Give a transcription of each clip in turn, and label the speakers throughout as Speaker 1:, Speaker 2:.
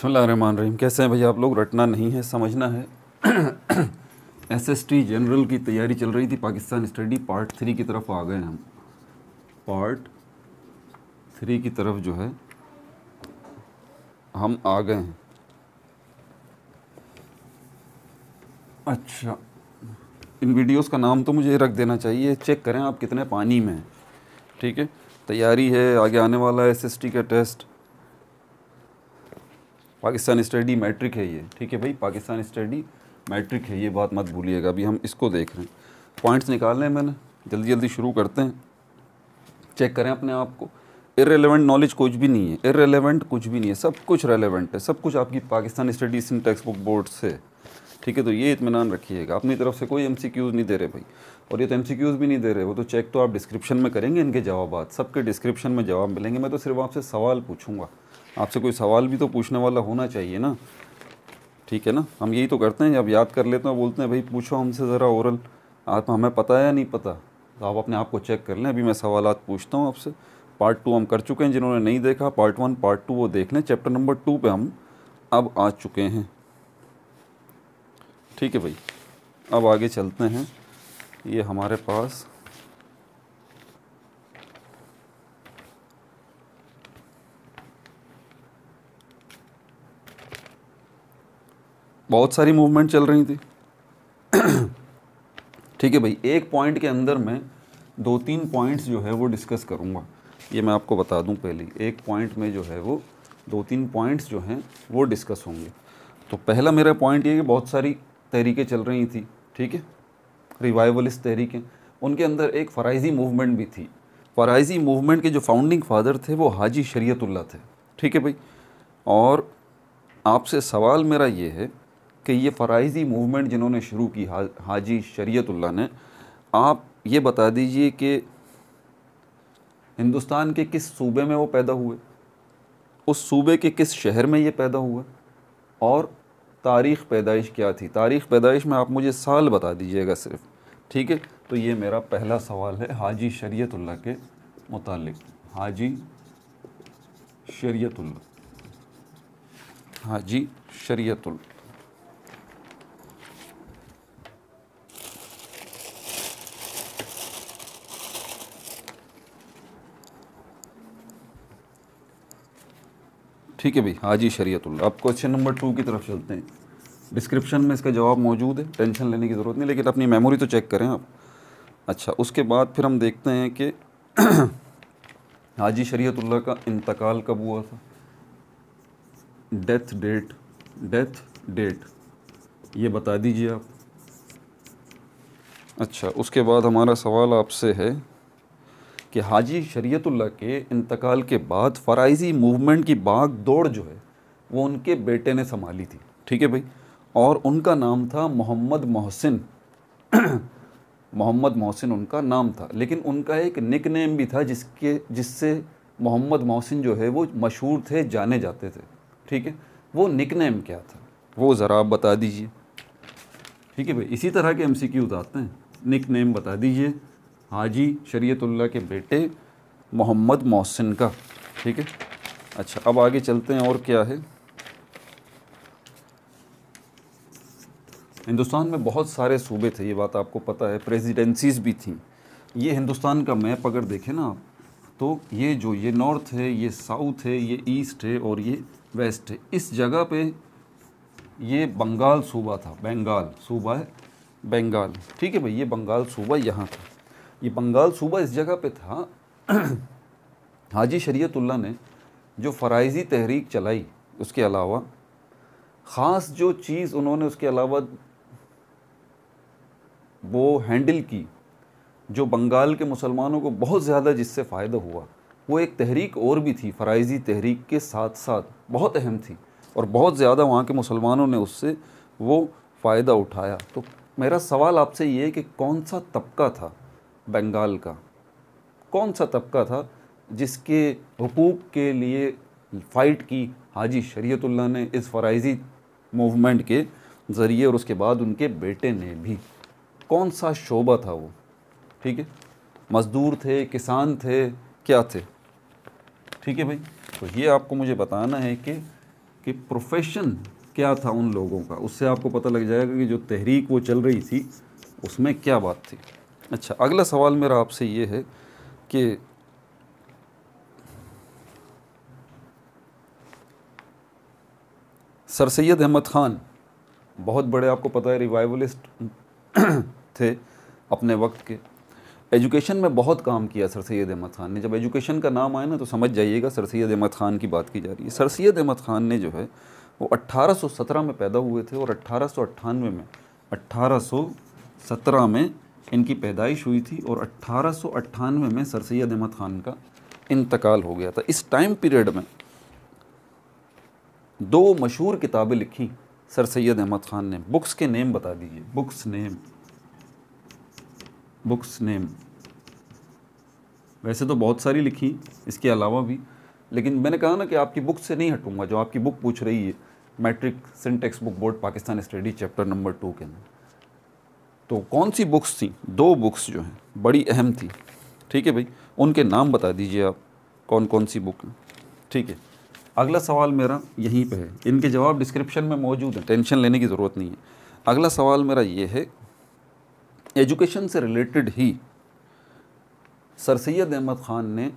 Speaker 1: रहीम कैसे हैं भैया आप लोग रटना नहीं है समझना है एस एस टी जनरल की तैयारी चल रही थी पाकिस्तान स्टडी पार्ट थ्री की तरफ आ गए हम पार्ट थ्री की तरफ जो है हम आ गए हैं अच्छा इन वीडियोस का नाम तो मुझे रख देना चाहिए चेक करें आप कितने पानी में हैं ठीक है तैयारी है आगे आने वाला है एस का टेस्ट पाकिस्तान स्टडी मैट्रिक है ये ठीक है भाई पाकिस्तान स्टडी मैट्रिक है ये बात मत भूलिएगा अभी हम इसको देख रहे हैं पॉइंट्स निकाल हैं मैंने जल्दी जल्दी शुरू करते हैं चेक करें अपने आप को इरेलीवेंट नॉलेज कुछ भी नहीं है इरेलीवेंट कुछ भी नहीं है सब कुछ रेलिवेंट है सब कुछ आपकी Pakistan study Sindh text book board से ठीक है तो ये इतमान रखिएगा अपनी तरफ से कोई एम नहीं दे रहे भाई और ये तो एम भी नहीं दे रहे वो तो चेक तो आप डिस्क्रिप्शन में करेंगे इनके जवाब सबके डिस्क्रिप्शन में जवाब मिलेंगे मैं तो सिर्फ आपसे सवाल पूछूंगा आपसे कोई सवाल भी तो पूछने वाला होना चाहिए ना ठीक है ना हम यही तो करते हैं जब याद कर लेते हैं बोलते हैं भाई पूछो हमसे ज़रा ओरल आप हमें पता है या नहीं पता तो आप अपने आप को चेक कर लें अभी मैं सवाल पूछता हूँ आपसे पार्ट टू हम कर चुके हैं जिन्होंने नहीं देखा पार्ट वन पार्ट टू वो देख लें चैप्टर नंबर टू पर हम अब आ चुके हैं ठीक है भाई अब आगे चलते हैं ये हमारे पास बहुत सारी मूवमेंट चल रही थी ठीक है भाई एक पॉइंट के अंदर मैं दो तीन पॉइंट्स जो है वो डिस्कस करूँगा ये मैं आपको बता दूँ पहले एक पॉइंट में जो है वो दो तीन पॉइंट्स जो हैं वो डिस्कस होंगे तो पहला मेरा पॉइंट ये कि बहुत सारी तहरीकें चल रही थी ठीक है रिवाइवलिस्ट तहरीकें उनके अंदर एक फ़राइजी मूवमेंट भी थी फ़राइजी मूवमेंट के जो फाउंडिंग फादर थे वो हाजी शरीयतुल्ला थे ठीक है भाई और आपसे सवाल मेरा ये है कि ये फ़राइज़ी मूवमेंट जिन्होंने शुरू की हा, हाजी शरीयतुल्ला ने आप ये बता दीजिए कि हिंदुस्तान के किस सूबे में वो पैदा हुए उस सूबे के किस शहर में ये पैदा हुआ और तारीख़ पैदाइश क्या थी तारीख़ पैदाइश में आप मुझे साल बता दीजिएगा सिर्फ ठीक है तो ये मेरा पहला सवाल है हाजी शरीयतुल्ला के मुतल हाजी शरीयतुल्ला हाजी शरीयतुल्ला ठीक है भाई हाजी शरीयतुल्ला अब क्वेश्चन नंबर टू की तरफ चलते हैं डिस्क्रिप्शन में इसका जवाब मौजूद है टेंशन लेने की ज़रूरत नहीं लेकिन अपनी मेमोरी तो चेक करें आप अच्छा उसके बाद फिर हम देखते हैं कि हाजी शरीयतुल्ला का इंतकाल कब हुआ था डेथ डेट डेथ डेट ये बता दीजिए आप अच्छा उसके बाद हमारा सवाल आपसे है कि हाजी शरीयतुल्ला के इंतकाल के बाद फ़राइजी मूवमेंट की बाग दौड़ जो है वो उनके बेटे ने संभाली थी ठीक है भाई और उनका नाम था मोहम्मद मोहसिन मोहम्मद मोहसिन उनका नाम था लेकिन उनका एक निक नेम भी था जिसके जिससे मोहम्मद मोहसिन जो है वो मशहूर थे जाने जाते थे ठीक है वो निक नेम क्या था वो ज़रा आप बता दीजिए ठीक है भाई इसी तरह के एम सी क्यूज़ आते हैं निक नेम बता दीजिए हाजी शरीयतुल्ला के बेटे मोहम्मद मोहसिन का ठीक है अच्छा अब आगे चलते हैं और क्या है हिंदुस्तान में बहुत सारे सूबे थे ये बात आपको पता है प्रेसिडेंसीज भी थी ये हिंदुस्तान का मैप अगर देखें ना आप तो ये जो ये नॉर्थ है ये साउथ है ये ईस्ट है और ये वेस्ट है इस जगह पे ये बंगाल सूबा था बंगाल सूबा है बंगाल ठीक है भाई ये बंगाल सूबा यहाँ था ये बंगाल सूबा इस जगह पे था हाजी शरीयतुल्ला ने जो फ़राइज़ी तहरीक चलाई उसके अलावा ख़ास जो चीज़ उन्होंने उसके अलावा वो हैंडल की जो बंगाल के मुसलमानों को बहुत ज़्यादा जिससे फ़ायदा हुआ वो एक तहरीक और भी थी फ़राइज़ी तहरीक के साथ साथ बहुत अहम थी और बहुत ज़्यादा वहाँ के मुसलमानों ने उससे वो फ़ायदा उठाया तो मेरा सवाल आपसे ये है कि कौन सा तबका था बंगाल का कौन सा तबका था जिसके हकूक़ के लिए फ़ाइट की हाजी शरीयतुल्लाह ने इस फ़राइजी मूवमेंट के ज़रिए और उसके बाद उनके बेटे ने भी कौन सा शोबा था वो ठीक है मज़दूर थे किसान थे क्या थे ठीक है भाई तो ये आपको मुझे बताना है कि कि प्रोफेशन क्या था उन लोगों का उससे आपको पता लग जाएगा कि जो तहरीक वो चल रही थी उसमें क्या बात थी अच्छा अगला सवाल मेरा आपसे ये है कि सर सैद अहमद ख़ान बहुत बड़े आपको पता है रिवाइवलिस्ट थे अपने वक्त के एजुकेशन में बहुत काम किया सर सैद अहमद ख़ान ने जब एजुकेशन का नाम आया ना तो समझ जाइएगा सर सैद अहमद ख़ान की बात की जा रही है सर सैद अहमद ख़ान ने जो है वो 1817 में पैदा हुए थे और अट्ठारह में अट्ठारह में इनकी पैदाइश हुई थी और अट्ठारह में सर सैद अहमद ख़ान का इंतकाल हो गया था इस टाइम पीरियड में दो मशहूर किताबें लिखी सर सैद अहमद ख़ान ने बुक्स के नेम बता दीजिए बुक्स नेम बुक्स नेम वैसे तो बहुत सारी लिखी इसके अलावा भी लेकिन मैंने कहा ना कि आपकी बुक से नहीं हटूंगा जो आपकी बुक पूछ रही है मैट्रिक सिंटेक्स book board Pakistan study chapter number two के अंदर तो कौन सी बुक्स थी दो बुक्स जो हैं बड़ी अहम थी ठीक है भाई उनके नाम बता दीजिए आप कौन कौन सी बुक हैं ठीक है अगला सवाल मेरा यहीं पे है इनके जवाब डिस्क्रिप्शन में मौजूद है टेंशन लेने की ज़रूरत नहीं है अगला सवाल मेरा ये है एजुकेशन से रिलेटेड ही सर सैद अहमद ख़ान ने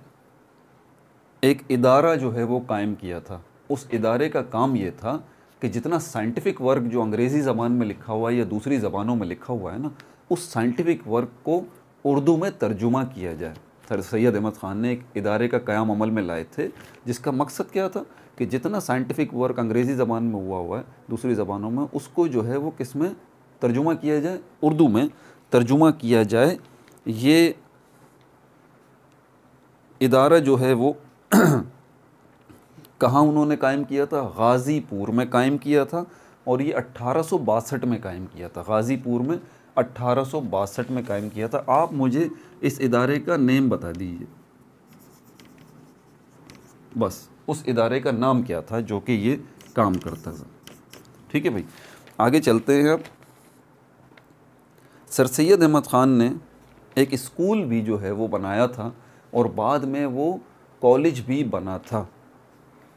Speaker 1: एक अदारा जो है वो कायम किया था उस इदारे का काम ये था कि जितना साइंटिफिक वर्क जो अंग्रेज़ी ज़बान में लिखा हुआ है या दूसरी ज़बानों में लिखा हुआ है ना उस साइंटिफिक वर्क को उर्दू में तर्जुमा किया जाए सर सैयद अहमद ख़ान ने एक इदारे का क़्याम अमल में लाए थे जिसका मकसद क्या था कि जितना साइंटिफिक वर्क अंग्रेज़ी ज़बान में हुआ हुआ है दूसरी ज़बानों में उसको जो है वो किस में तर्जुमा किया जाए उर्दू में तर्जुमा किया जाए ये इदारा जो है वो कहाँ उन्होंने कायम किया था गाज़ीपुर में कायम किया था और ये अट्ठारह में कायम किया था गाज़ीपुर में अट्ठारह में कायम किया था आप मुझे इस इदारे का नेम बता दीजिए बस उस इदारे का नाम क्या था जो कि ये काम करता था ठीक है भाई आगे चलते हैं अब सर सैद अहमद ख़ान ने एक स्कूल भी जो है वो बनाया था और बाद में वो कॉलेज भी बना था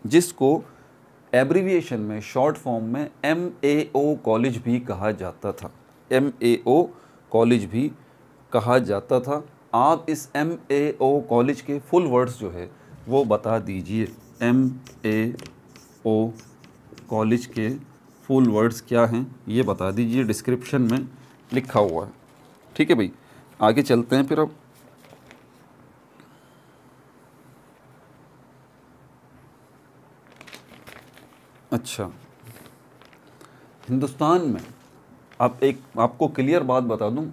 Speaker 1: जिसको एब्रीविएशन में शॉर्ट फॉर्म में एम ए ओ कॉलेज भी कहा जाता था एम ए ओ कॉलेज भी कहा जाता था आप इस एम ए ओ कॉलेज के फुल वर्ड्स जो है वो बता दीजिए एम ए ओ कॉलेज के फुल वर्ड्स क्या हैं ये बता दीजिए डिस्क्रिप्शन में लिखा हुआ है ठीक है भाई आगे चलते हैं फिर अब अच्छा हिंदुस्तान में आप एक आपको क्लियर बात बता दूं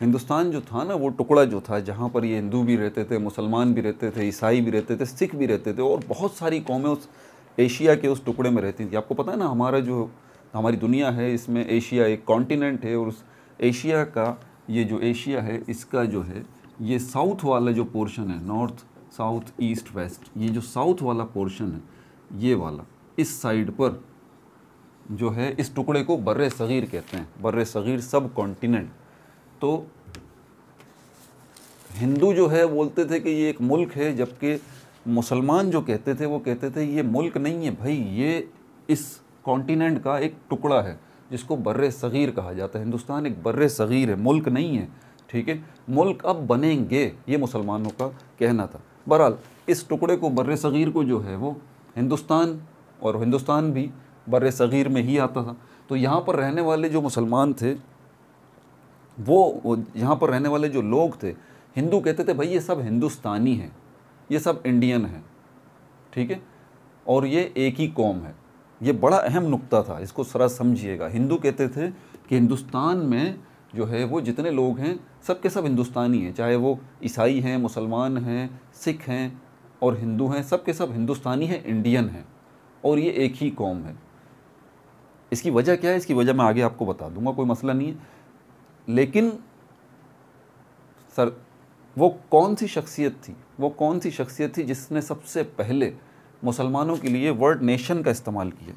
Speaker 1: हिंदुस्तान जो था ना वो टुकड़ा जो था जहाँ पर ये हिंदू भी रहते थे मुसलमान भी रहते थे ईसाई भी रहते थे सिख भी रहते थे और बहुत सारी कौमें उस एशिया के उस टुकड़े में रहती थी आपको पता है ना हमारा जो हमारी दुनिया है इसमें एशिया एक कॉन्टिनेंट है और उस एशिया का ये जो एशिया है इसका जो है ये साउथ वाला जो पोर्शन है नॉर्थ साउथ ईस्ट वेस्ट ये जो साउथ वाला पोर्शन है ये वाला इस साइड पर जो है इस टुकड़े को बर्र सग़ीर कहते हैं बर्र सग़ीर सब कॉन्टीनेंट तो हिंदू जो है बोलते थे कि ये एक मुल्क है जबकि मुसलमान जो कहते थे वो कहते थे ये मुल्क नहीं है भाई ये इस कॉन्टीनेंट का एक टुकड़ा है जिसको बर्र सग़ीर कहा जाता है हिंदुस्तान एक बर्र सग़ीर है मुल्क नहीं है ठीक है मुल्क अब बनेंगे ये मुसलमानों का कहना था बहरहाल इस टुकड़े को बर्र सग़ीर को जो है वो हिंदुस्तान और हिंदुस्तान भी बर सग़ीर में ही आता था तो यहाँ पर रहने वाले जो मुसलमान थे वो यहाँ पर रहने वाले जो लोग थे हिंदू कहते थे भाई ये सब हिंदुस्तानी हैं ये सब इंडियन हैं ठीक है और ये एक ही कौम है ये बड़ा अहम नुक्ता था इसको सरा समझिएगा हिंदू कहते थे कि हिंदुस्तान में जो है वो जितने लोग हैं सब के सब हिंदुस्तानी हैं चाहे वो ईसाई हैं मुसलमान हैं सिख हैं और हिंदू हैं सब के सब हिंदुस्तानी हैं इंडियन हैं और ये एक ही कौम है इसकी वजह क्या है इसकी वजह मैं आगे आपको बता दूंगा कोई मसला नहीं है लेकिन सर वो कौन सी शख्सियत थी वो कौन सी शख्सियत थी जिसने सबसे पहले मुसलमानों के लिए वर्ड नेशन का इस्तेमाल किया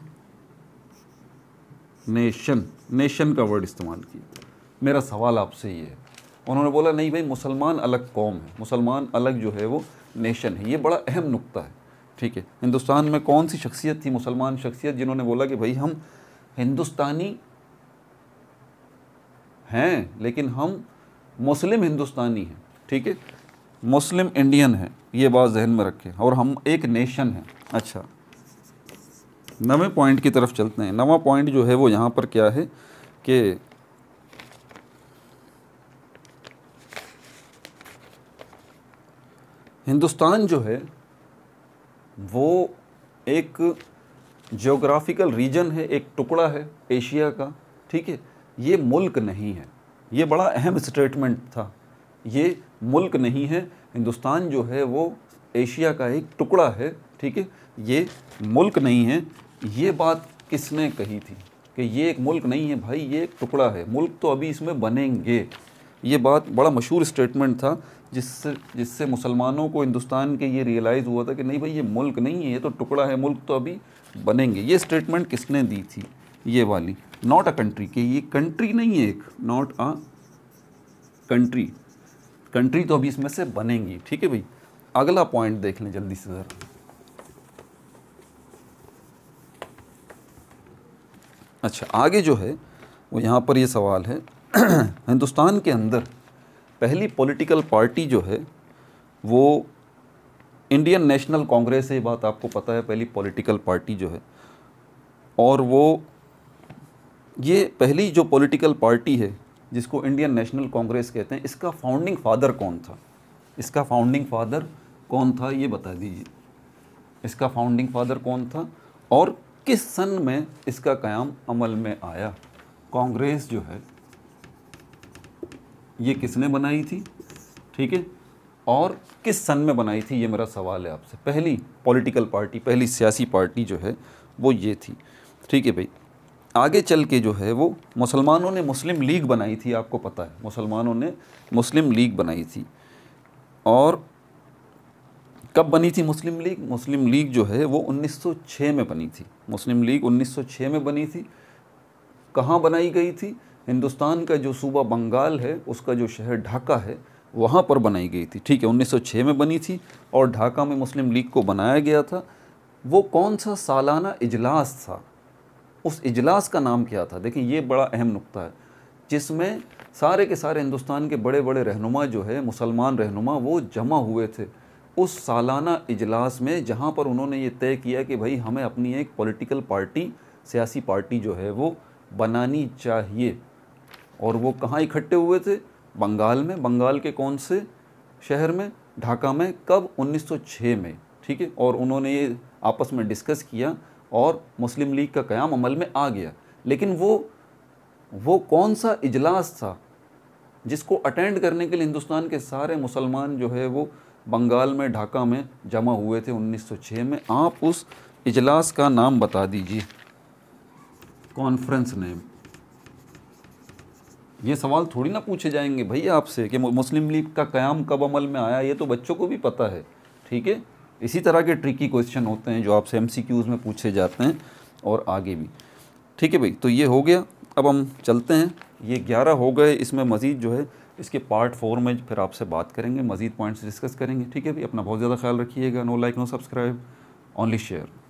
Speaker 1: नेशन नेशन का वर्ड इस्तेमाल किया मेरा सवाल आपसे ये है उन्होंने बोला नहीं भाई मुसलमान अलग कौम है मुसलमान अलग जो है वो नेशन है ये बड़ा अहम नुकता है ठीक है हिंदुस्तान में कौन सी शख्सियत थी मुसलमान शख्सियत जिन्होंने बोला कि भाई हम हिंदुस्तानी हैं लेकिन हम मुस्लिम हिंदुस्तानी हैं ठीक है मुस्लिम इंडियन हैं ये बात जहन में रखें और हम एक नेशन हैं अच्छा नवे पॉइंट की तरफ चलते हैं नवा पॉइंट जो है वो यहाँ पर क्या है कि हिंदुस्तान जो है वो एक जोग्राफिकल रीजन है एक टुकड़ा है एशिया का ठीक है ये मुल्क नहीं है ये बड़ा अहम स्टेटमेंट था ये मुल्क नहीं है हिंदुस्तान जो है वो एशिया का एक टुकड़ा है ठीक है ये मुल्क नहीं है ये बात किसने कही थी कि ये एक मुल्क नहीं है भाई ये एक टुकड़ा है मुल्क तो अभी इसमें बनेंगे ये बात बड़ा मशहूर स्टेटमेंट था जिससे जिससे मुसलमानों को हिंदुस्तान के ये रियलाइज़ हुआ था कि नहीं भाई ये मुल्क नहीं है ये तो टुकड़ा है मुल्क तो अभी बनेंगे ये स्टेटमेंट किसने दी थी ये वाली नॉट अ कंट्री कि ये कंट्री नहीं है एक नॉट अ कंट्री कंट्री तो अभी इसमें से बनेंगी ठीक है भाई अगला पॉइंट देख लें जल्दी से ज़रा अच्छा आगे जो है वो यहाँ पर ये सवाल है हिंदुस्तान के अंदर पहली पॉलिटिकल पार्टी जो है वो इंडियन नेशनल कांग्रेस है ये बात आपको पता है पहली पॉलिटिकल पार्टी जो है और वो ये पहली जो पॉलिटिकल पार्टी है जिसको इंडियन नेशनल कांग्रेस कहते हैं इसका फाउंडिंग फादर कौन था इसका फाउंडिंग फादर कौन था ये बता दीजिए इसका फाउंडिंग फादर कौन था और किस सन में इसका क़्याम अमल में आया कांग्रेस जो है ये किसने बनाई थी ठीक है और किस सन में बनाई थी ये मेरा सवाल है आपसे पहली पॉलिटिकल पार्टी पहली सियासी पार्टी जो है वो ये थी ठीक है भाई आगे चल के जो है वो मुसलमानों ने मुस्लिम लीग बनाई थी आपको पता है मुसलमानों ने मुस्लिम लीग बनाई थी और कब बनी थी मुस्लिम लीग मुस्लिम लीग जो है वो 1906 में बनी थी मुस्लिम लीग 1906 में बनी थी कहाँ बनाई गई थी हिंदुस्तान का जो सूबा बंगाल है उसका जो शहर ढाका है वहाँ पर बनाई गई थी ठीक है 1906 में बनी थी और ढाका में मुस्लिम लीग को बनाया गया था वो कौन सा सालाना इजलास था उस इजलास का नाम क्या था देखिए ये बड़ा अहम नुक्ता है जिसमें सारे के सारे हिंदुस्तान के बड़े बड़े रहनुमा जो है मुसलमान रहनुमा वो जमा हुए थे उस सालाना इजलास में जहाँ पर उन्होंने ये तय किया कि भाई हमें अपनी एक पॉलिटिकल पार्टी सियासी पार्टी जो है वो बनानी चाहिए और वो कहाँ इकट्ठे हुए थे बंगाल में बंगाल के कौन से शहर में ढाका में कब 1906 में ठीक है और उन्होंने ये आपस में डिस्कस किया और मुस्लिम लीग का क़्याम अमल में आ गया लेकिन वो वो कौन सा इजलास था जिसको अटेंड करने के लिए हिंदुस्तान के सारे मुसलमान जो है वो बंगाल में ढाका में जमा हुए थे 1906 में आप उस इजलास का नाम बता दीजिए कॉन्फ्रेंस नेम ये सवाल थोड़ी ना पूछे जाएंगे भाई आपसे कि मुस्लिम लीग का क्याम कब अमल में आया ये तो बच्चों को भी पता है ठीक है इसी तरह के ट्रिकी क्वेश्चन होते हैं जो आपसे एम में पूछे जाते हैं और आगे भी ठीक है भाई तो ये हो गया अब हम चलते हैं ये ग्यारह हो गए इसमें मज़ीद जो है इसके पार्ट फोर में फिर आपसे बात करेंगे मज़ीद पॉइंट्स डिस्कस करेंगे ठीक है भाई अपना बहुत ज़्यादा ख्याल रखिएगा no like no subscribe only share